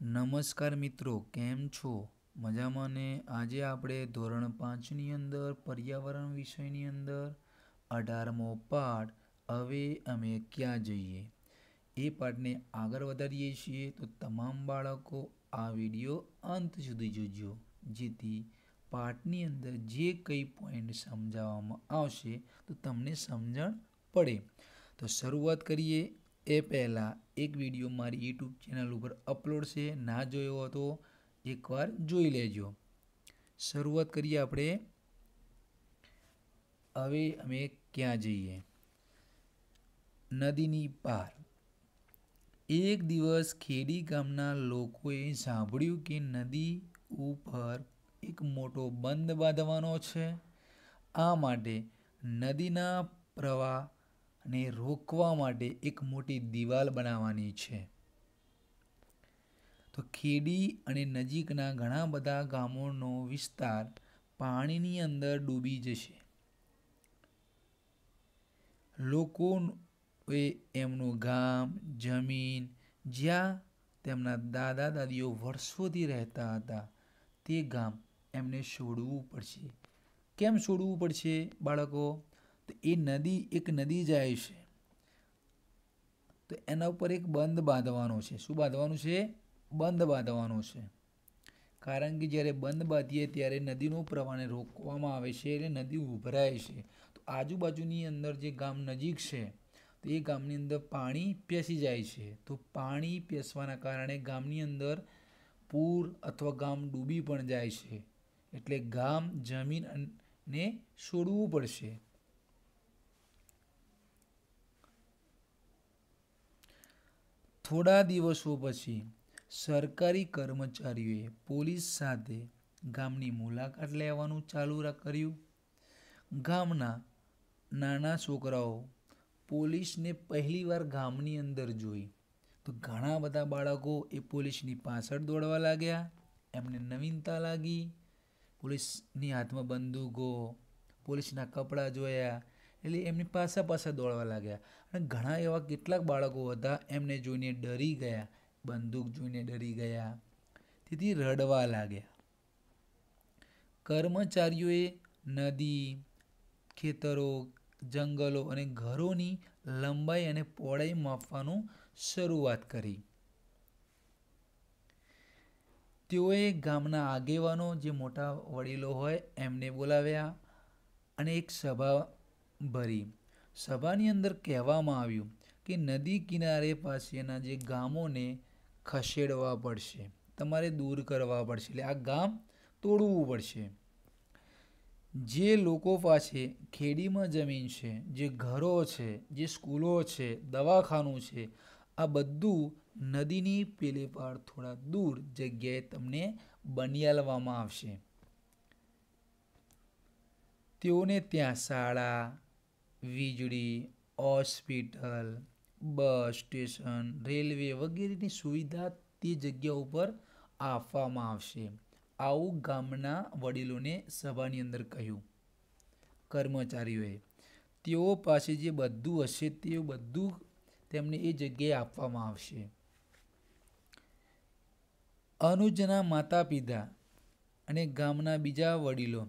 નમસ્કાર મિત્રો કેમ છો મજામાં ને આજે આપણે ધોરણ પાંચની અંદર પર્યાવરણ વિષયની અંદર અઢારમો પાઠ હવે અમે ક્યાં જઈએ એ પાઠને આગળ વધારીએ છીએ તો તમામ બાળકો આ વિડીયો અંત સુધી જોજો જેથી પાઠની અંદર જે કંઈ પોઈન્ટ સમજાવવામાં આવશે તો તમને સમજણ પડે તો શરૂઆત કરીએ એ પહેલાં એક વિડીયો મારી યુટ્યુબ ચેનલ ઉપર અપલોડ છે ના જોયો હતો એકવાર જોઈ લેજો શરૂઆત કરીએ આપણે હવે અમે ક્યાં જઈએ નદીની પાર એક દિવસ ખેડી ગામના લોકોએ સાંભળ્યું કે નદી ઉપર એક મોટો બંધ બાંધવાનો છે આ માટે નદીના પ્રવાહ અને રોકવા માટે એક મોટી દિવાલ બનાવવાની છે તો ખેડી અને નજીકના ઘણા બધા ગામોનો વિસ્તાર પાણીની અંદર ડૂબી જશે લોકોએ એમનું ગામ જમીન જ્યાં તેમના દાદા દાદીઓ વર્ષોથી રહેતા હતા તે ગામ એમને છોડવું પડશે કેમ છોડવું પડશે બાળકો તો એ નદી એક નદી જાય છે તો એના ઉપર એક બંધ બાંધવાનો છે શું બાંધવાનું છે બંધ બાંધવાનો છે કારણ કે જ્યારે બંધ બાંધીએ ત્યારે નદીનો પ્રવાહને રોકવામાં આવે છે એટલે નદી ઉભરાય છે તો આજુબાજુની અંદર જે ગામ નજીક છે તો એ ગામની અંદર પાણી પેસી જાય છે તો પાણી પેસવાના કારણે ગામની અંદર પૂર અથવા ગામ ડૂબી પણ જાય છે એટલે ગામ જમીન ને છોડવું પડશે થોડા દિવસો પછી સરકારી કર્મચારીઓએ પોલીસ સાથે ગામની મુલાકાત લેવાનું ચાલુ કર્યું ગામના નાના છોકરાઓ પોલીસને પહેલીવાર ગામની અંદર જોઈ તો ઘણા બધા બાળકો એ પોલીસની પાછળ દોડવા લાગ્યા એમને નવીનતા લાગી પોલીસની હાથમાં બંદૂકો પોલીસના કપડાં જોયા એટલે એમની પાછા પાછા દોડવા લાગ્યા અને ઘણા એવા કેટલાક બાળકો હતા એમને જોઈને ડરી ગયા બંદૂક જોઈને ડરી ગયા તેથી રડવા લાગ્યા કર્મચારીઓએ નદી ખેતરો જંગલો અને ઘરોની લંબાઈ અને પહોળાઈ માપવાનું શરૂઆત કરી તેઓએ ગામના આગેવાનો જે મોટા વડીલો હોય એમને બોલાવ્યા અને એક સભા ભરી સભાની અંદર કહેવામાં આવ્યું કે નદી કિનારે પાસેના જે ગામોને ખસેડવા પડશે તમારે દૂર કરવા પડશે એટલે આ ગામ તોડવું પડશે જે લોકો પાસે ખેડીમાં જમીન છે જે ઘરો છે જે સ્કૂલો છે દવાખાનું છે આ બધું નદીની પેલે પાર થોડા દૂર જગ્યાએ તમને બનિયાલવામાં આવશે તેઓને ત્યાં શાળા વીજળી હોસ્પિટલ બસ સ્ટેશન રેલવે વગેરેની સુવિધા તે જગ્યા ઉપર આપવામાં આવશે આવું ગામના વડીલોને સભાની અંદર કહ્યું કર્મચારીઓએ તેઓ પાસે જે બધું હશે તે બધું તેમને એ જગ્યાએ આપવામાં આવશે અનુજના માતા પિતા અને ગામના બીજા વડીલો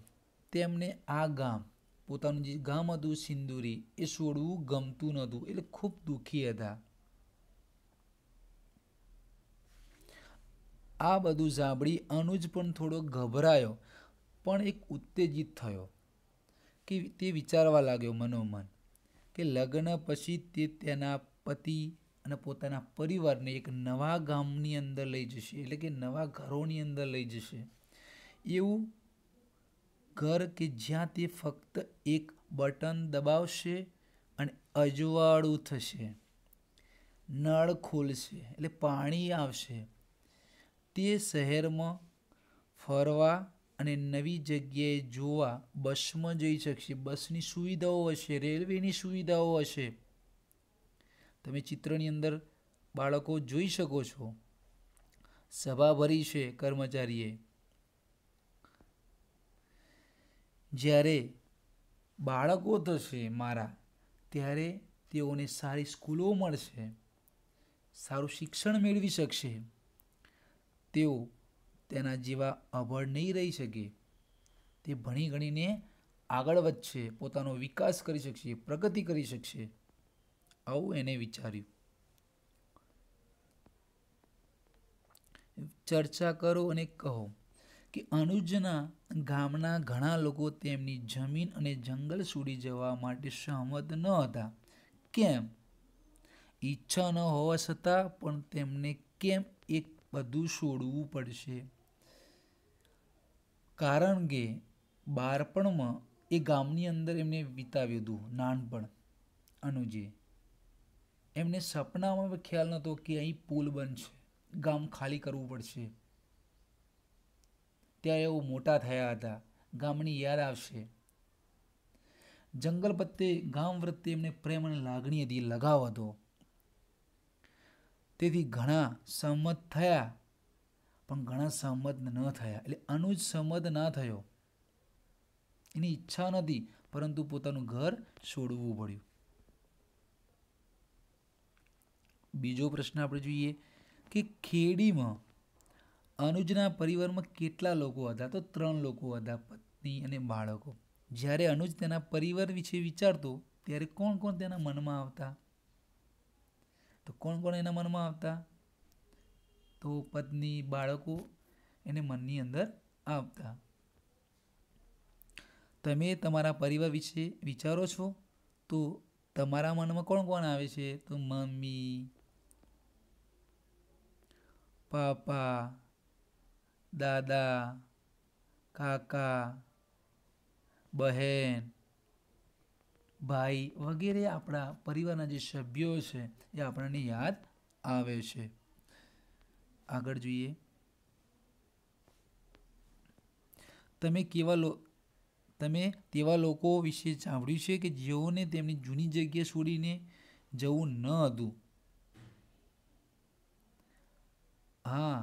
તેમને આ ગામ પોતાનું જે ગામ હતું સિંદુરી એ છોડવું ગમતું નહોતું એટલે ખૂબ દુઃખી હતા આ બધું સાંભળી અનુજ પણ થોડો ગભરાયો પણ એક ઉત્તેજિત થયો કે તે વિચારવા લાગ્યો મનોમન કે લગ્ન પછી તે તેના પતિ અને પોતાના પરિવારને એક નવા ગામની અંદર લઈ જશે એટલે કે નવા ઘરોની અંદર લઈ જશે એવું ઘર કે જ્યાં તે ફક્ત એક બટન દબાવશે અને અજવાળું થશે નળ ખોલશે એટલે પાણી આવશે તે શહેરમાં ફરવા અને નવી જગ્યાએ જોવા બસમાં જઈ શકશે બસની સુવિધાઓ હશે રેલવેની સુવિધાઓ હશે તમે ચિત્રની અંદર બાળકો જોઈ શકો છો સભા ભરી છે કર્મચારીએ જ્યારે બાળકો થશે મારા ત્યારે તેઓને સારી સ્કૂલો મળશે સારું શિક્ષણ મેળવી શકશે તેઓ તેના જેવા અભળ નહીં રહી શકે તે ભણી ગણીને આગળ વધશે પોતાનો વિકાસ કરી શકશે પ્રગતિ કરી શકશે આવું એને વિચાર્યું ચર્ચા કરો અને કહો કે અનુજના ગામના ઘણા લોકો તેમની જમીન અને જંગલ છોડી જવા માટે સહમત ન હતા કેમ ઈચ્છા ન હોવા છતાં પણ તેમને કેમ એક બધું છોડવું પડશે કારણ કે બાળપણમાં એ ગામની અંદર એમને વિતાવ્યું હતું નાનપણ અનુજે એમને સપનામાં ખ્યાલ નહોતો કે અહીં પુલ બનશે ગામ ખાલી કરવું પડશે ત્યાં એઓ મોટા થયા હતા ગામની યાદ આવશે જંગલ પ્રત્યે ગામ પ્રત્યે એમને પ્રેમ અને લાગણી હતી લગાવ હતો તેથી ઘણા સહમત થયા પણ ઘણા સહમત ન થયા એટલે અનુજ સંમત ના થયો એની ઈચ્છા નથી પરંતુ પોતાનું ઘર છોડવું પડ્યું બીજો પ્રશ્ન આપણે જોઈએ કે ખેડીમાં અનુજના પરિવારમાં કેટલા લોકો હતા તો ત્રણ લોકો હતા પત્ની અને બાળકો જ્યારે અનુજ તેના પરિવાર વિશે વિચારતો ત્યારે કોણ કોણ તેના મનમાં આવતા તો કોણ કોણ એના મનમાં આવતા તો પત્ની બાળકો એને મનની અંદર આવતા તમે તમારા પરિવાર વિશે વિચારો છો તો તમારા મનમાં કોણ કોણ આવે છે તો મમ્મી પાપા દાદા કાકા બહેન ભાઈ વગેરે આપણા પરિવારના જે સભ્યો છે એ આપણને યાદ આવે છે આગળ જોઈએ તમે કેવા લો તમે તેવા લોકો વિશે સાંભળ્યું છે કે જેઓને તેમની જૂની જગ્યા છોડીને જવું ન હતું હા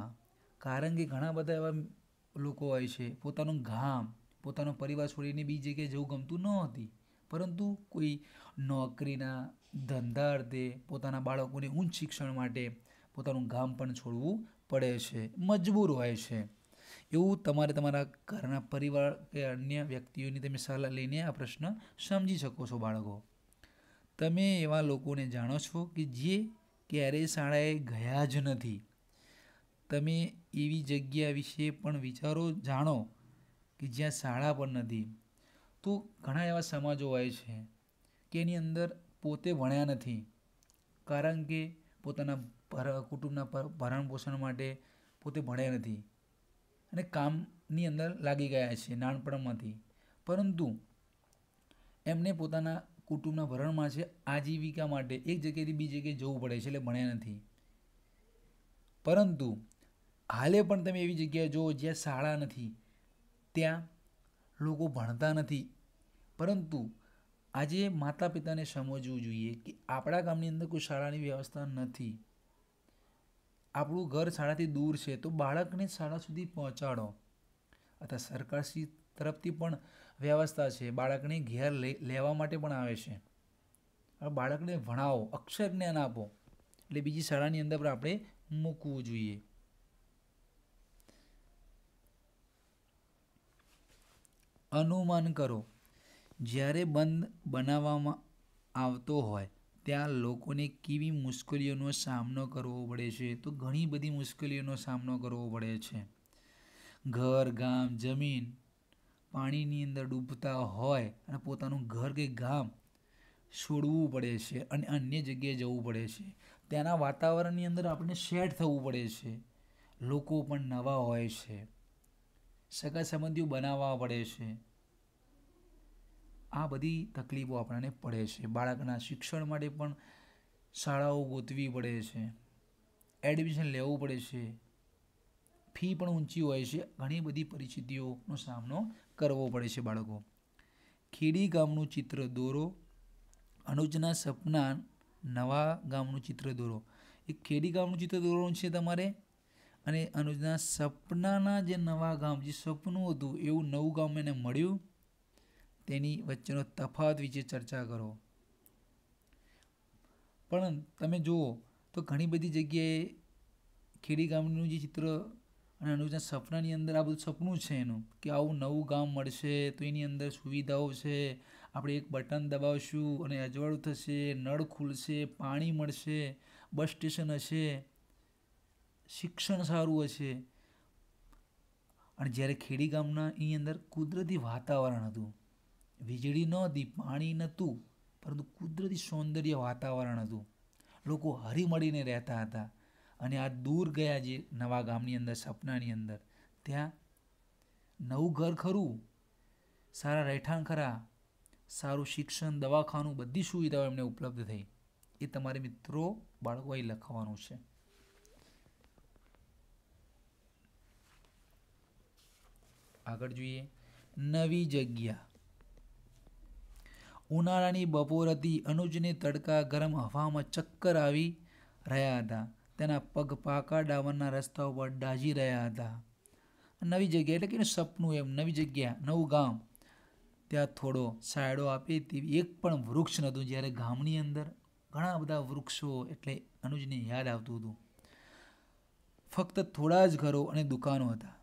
કારણ કે ઘણા બધા એવા લોકો હોય છે પોતાનું ગામ પોતાનો પરિવાર છોડીને બીજી જગ્યાએ જવું ગમતું નહોતી પરંતુ કોઈ નોકરીના ધંધા અર્થે પોતાના બાળકોને ઉચ્ચ શિક્ષણ માટે પોતાનું ગામ પણ છોડવું પડે છે મજબૂર હોય છે એવું તમારે તમારા ઘરના પરિવાર કે અન્ય વ્યક્તિઓની તમે સલાહ લઈને આ પ્રશ્ન સમજી શકો છો બાળકો તમે એવા લોકોને જાણો છો કે જે ક્યારેય શાળાએ ગયા જ નથી તમે એવી જગ્યા વિશે પણ વિચારો જાણો કે જ્યાં શાળા પણ નથી તો ઘણા એવા સમાજો હોય છે કે એની અંદર પોતે ભણ્યા નથી કારણ કે પોતાના ભર કુટુંબના ભરણ પોષણ માટે પોતે ભણ્યા નથી અને કામની અંદર લાગી ગયા છે નાનપણમાંથી પરંતુ એમને પોતાના કુટુંબના ભરણમાં છે આજીવિકા માટે એક જગ્યાએથી બીજી જગ્યાએ જવું પડે છે એટલે ભણ્યા નથી પરંતુ હાલે પણ તમે એવી જગ્યાએ જુઓ જ્યાં શાળા નથી ત્યાં લોકો ભણતા નથી પરંતુ આજે માતા પિતાને સમજવું જોઈએ કે આપણા ગામની અંદર કોઈ શાળાની વ્યવસ્થા નથી આપણું ઘર શાળાથી દૂર છે તો બાળકને શાળા સુધી પહોંચાડો અથવા સરકારશ્રી તરફથી પણ વ્યવસ્થા છે બાળકને ઘેર લેવા માટે પણ આવે છે બાળકને ભણાવો અક્ષર જ્ઞાન આપો એટલે બીજી શાળાની અંદર પણ આપણે મૂકવું જોઈએ અનુમાન કરો જ્યારે બંધ બનાવવામાં આવતો હોય ત્યાં લોકોને કેવી મુશ્કેલીઓનો સામનો કરવો પડે છે તો ઘણી બધી મુશ્કેલીઓનો સામનો કરવો પડે છે ઘર ગામ જમીન પાણીની અંદર ડૂબતા હોય અને પોતાનું ઘર કે ગામ છોડવું પડે છે અને અન્ય જગ્યાએ જવું પડે છે ત્યાંના વાતાવરણની અંદર આપણને સેટ થવું પડે છે લોકો પણ નવા હોય છે સગા સંબંધીઓ બનાવવા પડે છે આ બધી તકલીફો આપણને પડે છે બાળકના શિક્ષણ માટે પણ શાળાઓ ગોતવી પડે છે એડમિશન લેવું પડે છે ફી પણ ઊંચી હોય છે ઘણી બધી પરિસ્થિતિઓનો સામનો કરવો પડે છે બાળકો ખેડી ગામનું ચિત્ર દોરો અનુજના સપના નવા ગામનું ચિત્ર દોરો એ ખેડી ગામનું ચિત્ર દોરવાનું છે તમારે અને અનુજના સપનાના જે નવા ગામ જે સપનું હતું એવું નવું ગામ એને મળ્યું તેની વચ્ચેનો તફાવત વિશે ચર્ચા કરો પણ તમે જુઓ તો ઘણી બધી જગ્યાએ ખેડી ગામનું જે ચિત્ર અને અનુજના સપનાની અંદર આ બધું સપનું છે એનું કે આવું નવું ગામ મળશે તો એની અંદર સુવિધાઓ છે આપણે એક બટન દબાવશું અને અજવાળું થશે નળ ખુલશે પાણી મળશે બસ સ્ટેશન હશે શિક્ષણ સારું હશે અને જ્યારે ખેડી ગામના એની અંદર કુદરતી વાતાવરણ હતું વીજળી ન હતી પાણી નહોતું પરંતુ કુદરતી સૌંદર્ય વાતાવરણ હતું લોકો હરીમળીને રહેતા હતા અને આ દૂર ગયા જે નવા ગામની અંદર સપનાની અંદર ત્યાં નવું ઘર ખરું સારા રહેઠાણ ખરા સારું શિક્ષણ દવાખાનું બધી સુવિધાઓ એમને ઉપલબ્ધ થઈ એ તમારે મિત્રો બાળકોએ લખવાનું છે આગળ જોઈએ નવી જગ્યા ઉનાળાની બપોર હતી અનુજને તડકા ગરમ હવામાં ચક્કર આવી રહ્યા હતા તેના પગ પાકા ડાવરના રસ્તા ઉપર ડાજી રહ્યા હતા નવી જગ્યા એટલે કે સપનું એમ નવી જગ્યા નવું ગામ ત્યાં થોડો સાયડો આપે તેવી એક પણ વૃક્ષ નહોતું જ્યારે ગામની અંદર ઘણા બધા વૃક્ષો એટલે અનુજને યાદ આવતું હતું ફક્ત થોડા જ ઘરો અને દુકાનો હતા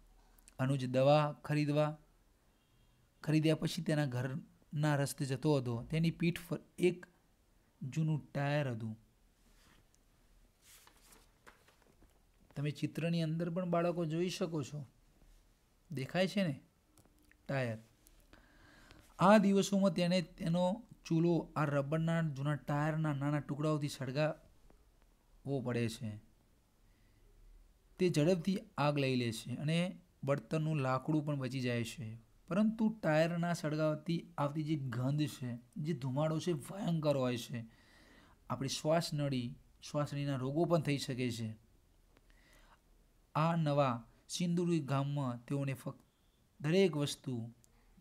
અનુજ દવા ખરીદવા ખરીદ્યા પછી તેના ઘરના રસ્તે જતો હતો તેની પીઠ પર એક જૂનું ટાયર હતું તમે ચિત્રની અંદર પણ બાળકો જોઈ શકો છો દેખાય છે ને ટાયર આ દિવસોમાં તેણે તેનો ચૂલો આ રબરના જૂના ટાયરના નાના ટુકડાઓથી સળગાવવો પડે છે તે ઝડપથી આગ લઈ લે છે અને બળતણનું લાકડું પણ બચી જાય છે પરંતુ ટાયરના સળગાવતી આવતી જે ગંધ છે જે ધુમાડો છે ભયંકર હોય છે આપણી શ્વાસનળી શ્વાસનળીના રોગો પણ થઈ શકે છે આ નવા સિંદુરી ગામમાં તેઓને ફક્ત દરેક વસ્તુ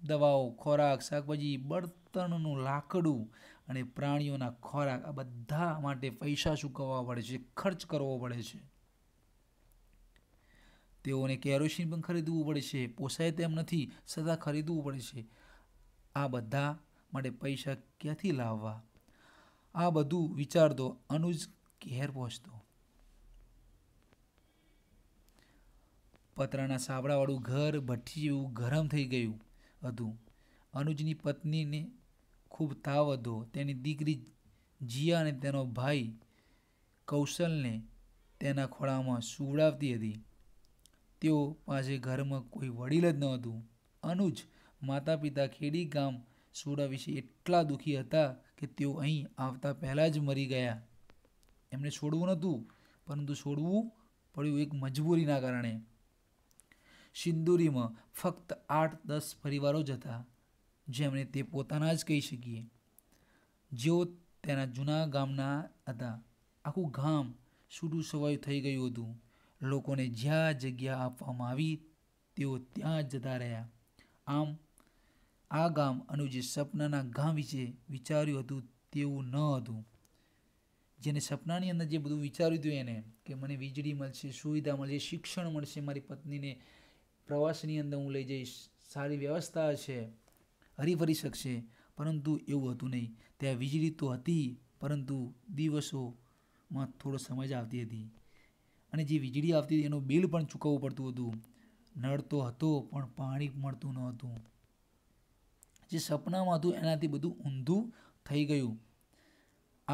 દવાઓ ખોરાક શાકભાજી બળતણનું લાકડું અને પ્રાણીઓના ખોરાક આ બધા માટે પૈસા ચૂકવવા પડે છે ખર્ચ કરવો પડે છે તેઓને કેરોસીન પણ ખરીદવું પડે છે પોસાય તેમ નથી છતાં ખરીદવું પડે છે આ બધા માટે પૈસા ક્યાંથી લાવવા આ બધું વિચારતો અનુજ ઘેર પહોંચતો પતરાના સાબડાવાળું ઘર ભઠ્ઠી જેવું ગરમ થઈ ગયું હતું અનુજની પત્નીને ખૂબ તાવ હતો તેની દીકરી જીયા અને તેનો ભાઈ કૌશલને તેના ખોળામાં સુવડાવતી હતી તેઓ પાસે ઘરમાં કોઈ વડીલ જ ન હતું અનુજ માતા પિતા ખેડી ગામ સોડા વિશે એટલા દુઃખી હતા કે તેઓ અહીં આવતા પહેલાં જ મરી ગયા એમને છોડવું નહોતું પરંતુ છોડવું પડ્યું એક મજબૂરીના કારણે સિંદુરીમાં ફક્ત આઠ દસ પરિવારો જ હતા જેમણે તે પોતાના જ કહી શકીએ જેઓ તેના જૂના ગામના હતા આખું ગામ છૂટું સવાયું થઈ ગયું હતું લોકોને જ્યાં જગ્યા આપવામાં આવી તેઓ ત્યાં જતા રહ્યા આમ આ ગામ અનુજે સપનાના ગામ વિશે વિચાર્યું હતું તેવું ન હતું જેને સપનાની અંદર જે બધું વિચાર્યું હતું એને કે મને વીજળી મળશે સુવિધા મળશે શિક્ષણ મળશે મારી પત્નીને પ્રવાસની અંદર હું લઈ જઈશ સારી વ્યવસ્થા હશે હરીફરી શકશે પરંતુ એવું હતું નહીં ત્યાં વીજળી તો હતી પરંતુ દિવસોમાં થોડો સમજ આવતી હતી અને જે વીજળી આવતી હતી એનું બિલ પણ ચૂકવવું પડતું હતું નળ તો હતો પણ પાણી મળતું ન હતું જે સપનામાં હતું એનાથી બધું ઊંધું થઈ ગયું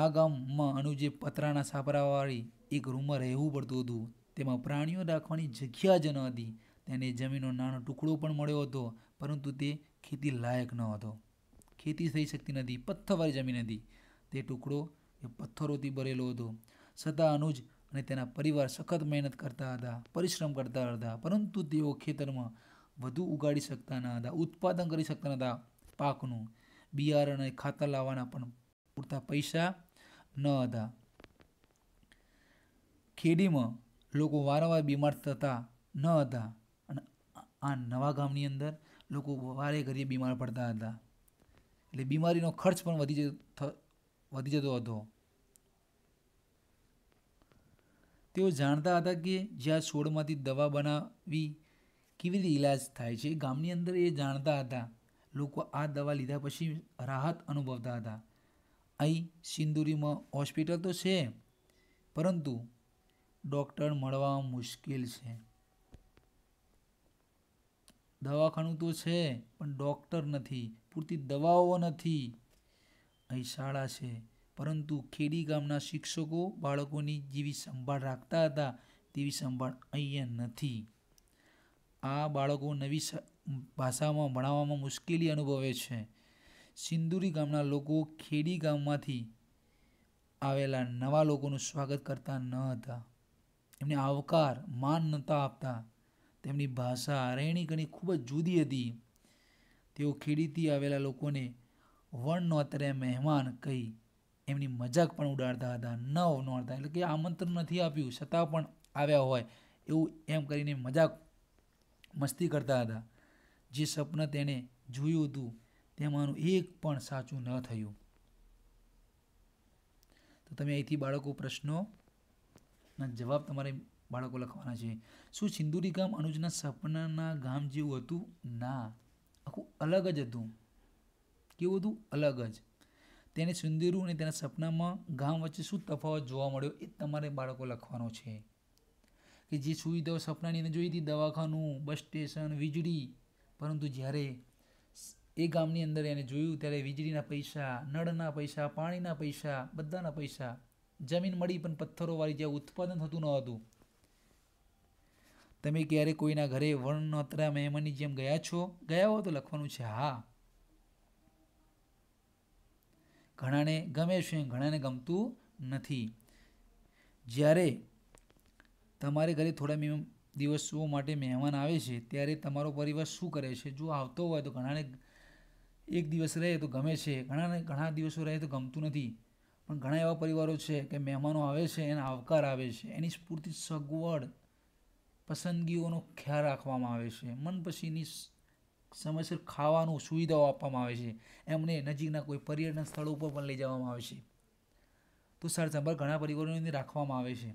આ ગામમાં અનુજે પતરાના સાપરાવાળી એક રૂમમાં રહેવું પડતું હતું તેમાં પ્રાણીઓ રાખવાની જગ્યા જ ન હતી તેને જમીનનો નાનો ટુકડો પણ મળ્યો હતો પરંતુ તે ખેતી લાયક ન હતો ખેતી થઈ શકતી નથી પથ્થરવાળી જમીન હતી તે ટુકડો એ પથ્થરોથી ભરેલો હતો છતાં અનુજ અને તેના પરિવાર સખત મહેનત કરતા હતા પરિશ્રમ કરતા હતા પરંતુ તેઓ ખેતરમાં વધુ ઉગાડી શકતા ન હતા ઉત્પાદન કરી શકતા ન હતા પાકનું બિયારણ અને ખાતર લાવવાના પણ પૂરતા પૈસા ન હતા ખેડીમાં લોકો વારંવાર બીમાર થતા ન હતા અને આ નવા ગામની અંદર લોકો વારે ઘરે બીમાર પડતા હતા એટલે બીમારીનો ખર્ચ પણ વધી જતો વધી જતો હતો તેઓ જાણતા હતા કે જ્યાં છોડમાંથી દવા બનાવી કેવી રીતે ઈલાજ થાય છે ગામની અંદર એ જાણતા હતા લોકો આ દવા લીધા પછી રાહત અનુભવતા હતા અહીં સિંદુરીમાં હોસ્પિટલ તો છે પરંતુ ડૉક્ટર મળવા મુશ્કેલ છે દવાખાનું તો છે પણ ડૉક્ટર નથી પૂરતી દવાઓ નથી અહીં શાળા છે પરંતુ ખેડી ગામના શિક્ષકો બાળકોની જેવી સંભાળ રાખતા હતા તેવી સંભાળ અહીંયા નથી આ બાળકો નવી ભાષામાં ભણાવવામાં મુશ્કેલી અનુભવે છે સિંદુરી ગામના લોકો ખેડી ગામમાંથી આવેલા નવા લોકોનું સ્વાગત કરતા ન હતા એમને આવકાર માન નહોતા આપતા તેમની ભાષા રહેણીકણી ખૂબ જ જુદી હતી તેઓ ખેડીથી આવેલા લોકોને વણ નોતરે મહેમાન કહી એમની મજાક પણ ઉડાડતા હતા ન અવનોડતા એટલે કે આમંત્રણ નથી આપ્યું છતાં પણ આવ્યા હોય એવું એમ કરીને મજાક મસ્તી કરતા હતા જે સપન તેણે જોયું હતું તેમાંનું એક પણ સાચું ન થયું તો તમે અહીંથી બાળકો પ્રશ્નોના જવાબ તમારે બાળકો લખવાના છે શું સિંદુરી ગામ અનુજના સપનાના ગામ જેવું હતું ના આખું અલગ જ હતું કેવું હતું અલગ જ તેને સુંદીરું અને તેના સપનામાં ગામ વચ્ચે શું તફાવત જોવા મળ્યો એ તમારે બાળકો લખવાનો છે કે જે સુવિધાઓ સપનાની અંદર જોઈ હતી દવાખાનું બસ સ્ટેશન વીજળી પરંતુ જ્યારે એ ગામની અંદર એને જોયું ત્યારે વીજળીના પૈસા નળના પૈસા પાણીના પૈસા બધાના પૈસા જમીન મળી પણ પથ્થરોવાળી જ્યાં ઉત્પાદન થતું ન હતું તમે ક્યારે કોઈના ઘરે વર્ણનોતરા મહેમાનની જેમ ગયા છો ગયા હોવ તો લખવાનું છે હા ઘણાને ગમે છે ઘણાને ગમતું નથી જ્યારે તમારે ઘરે થોડા દિવસો માટે મહેમાન આવે છે ત્યારે તમારો પરિવાર શું કરે છે જો આવતો હોય તો ઘણાને એક દિવસ રહે તો ગમે છે ઘણાને ઘણા દિવસો રહે તો ગમતું નથી પણ ઘણા એવા પરિવારો છે કે મહેમાનો આવે છે એના આવકાર આવે છે એની સ્ફૂર્તિ સગવડ પસંદગીઓનો ખ્યાલ રાખવામાં આવે છે મનપસીની સમયસર ખાવાનું સુવિધાઓ આપવામાં આવે છે એમને નજીકના કોઈ પર્યટન સ્થળો ઉપર પણ લઈ જવામાં આવે છે તો સર સંભાળ ઘણા પરિવારોની રાખવામાં આવે છે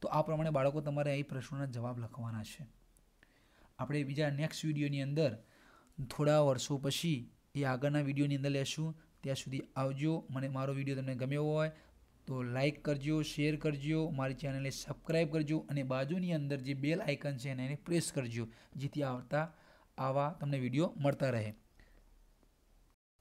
તો આ પ્રમાણે બાળકો તમારે અહીં પ્રશ્નોના જવાબ લખવાના છે આપણે બીજા નેક્સ્ટ વિડીયોની અંદર થોડા વર્ષો પછી એ આગળના વિડીયોની અંદર લેશું ત્યાં સુધી આવજો મને મારો વિડીયો તમને ગમ્યો હોય તો લાઇક કરજો શેર કરજો મારી ચેનલને સબસ્ક્રાઈબ કરજો અને બાજુની અંદર જે બેલ આઇકન છે એને પ્રેસ કરજો જેથી આવતા આવા તમને વિડીયો મળતા રહે